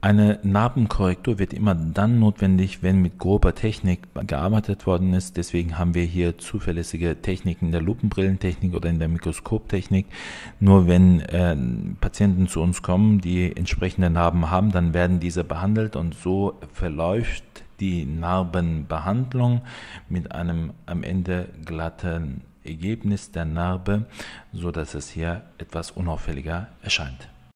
Eine Narbenkorrektur wird immer dann notwendig, wenn mit grober Technik gearbeitet worden ist. Deswegen haben wir hier zuverlässige Techniken in der Lupenbrillentechnik oder in der Mikroskoptechnik. Nur wenn äh, Patienten zu uns kommen, die entsprechende Narben haben, dann werden diese behandelt und so verläuft die Narbenbehandlung mit einem am Ende glatten Ergebnis der Narbe, so dass es hier etwas unauffälliger erscheint.